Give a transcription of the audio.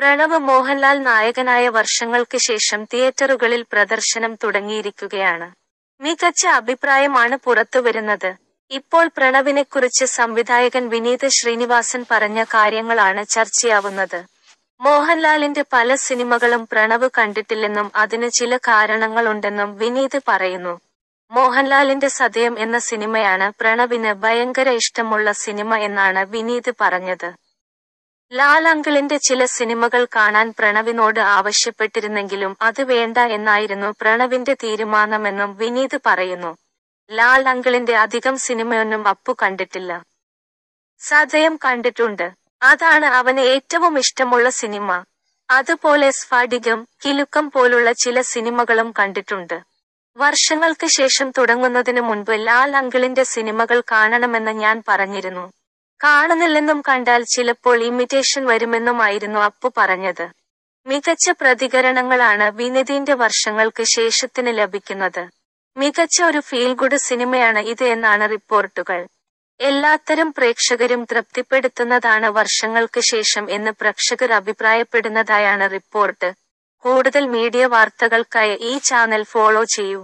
പ്രണവ് മോഹൻലാൽ നായകനായ വർഷങ്ങൾക്ക് ശേഷം തിയേറ്ററുകളിൽ പ്രദർശനം തുടങ്ങിയിരിക്കുകയാണ് മികച്ച അഭിപ്രായമാണ് പുറത്തുവരുന്നത് ഇപ്പോൾ പ്രണവിനെക്കുറിച്ച് സംവിധായകൻ വിനീത് ശ്രീനിവാസൻ പറഞ്ഞ കാര്യങ്ങളാണ് ചർച്ചയാവുന്നത് മോഹൻലാലിന്റെ പല സിനിമകളും പ്രണവ് കണ്ടിട്ടില്ലെന്നും അതിന് ചില കാരണങ്ങളുണ്ടെന്നും വിനീത് പറയുന്നു മോഹൻലാലിന്റെ സതയം എന്ന സിനിമയാണ് പ്രണവിന് ഭയങ്കര ഇഷ്ടമുള്ള സിനിമ എന്നാണ് വിനീത് പറഞ്ഞത് ലാൽ ചില സിനിമകൾ കാണാൻ പ്രണവിനോട് ആവശ്യപ്പെട്ടിരുന്നെങ്കിലും അത് വേണ്ട എന്നായിരുന്നു പ്രണവിന്റെ തീരുമാനമെന്നും വിനീത് പറയുന്നു ലാൽ അങ്കിളിന്റെ അധികം സിനിമയൊന്നും അപ്പു കണ്ടിട്ടില്ല സജയം കണ്ടിട്ടുണ്ട് അതാണ് അവന് ഏറ്റവും ഇഷ്ടമുള്ള സിനിമ അതുപോലെ സ്ഫാടികം കിലുക്കം പോലുള്ള ചില സിനിമകളും കണ്ടിട്ടുണ്ട് വർഷങ്ങൾക്ക് ശേഷം തുടങ്ങുന്നതിനു മുൻപ് ലാൽ അങ്കിളിന്റെ സിനിമകൾ കാണണമെന്ന് ഞാൻ പറഞ്ഞിരുന്നു കാണുന്നില്ലെന്നും കണ്ടാൽ ചിലപ്പോൾ ഇമിറ്റേഷൻ വരുമെന്നുമായിരുന്നു അപ്പു പറഞ്ഞത് മികച്ച പ്രതികരണങ്ങളാണ് വിനിതിന്റെ വർഷങ്ങൾക്ക് ശേഷത്തിന് ലഭിക്കുന്നത് മികച്ച ഒരു ഫീൽ ഗുഡ് സിനിമയാണ് ഇത് എന്നാണ് റിപ്പോർട്ടുകൾ എല്ലാത്തരം പ്രേക്ഷകരും തൃപ്തിപ്പെടുത്തുന്നതാണ് വർഷങ്ങൾക്ക് ശേഷം എന്ന് പ്രേക്ഷകർ അഭിപ്രായപ്പെടുന്നതായാണ് റിപ്പോർട്ട് കൂടുതൽ മീഡിയ വാർത്തകൾക്കായി ഈ ചാനൽ ഫോളോ ചെയ്യൂ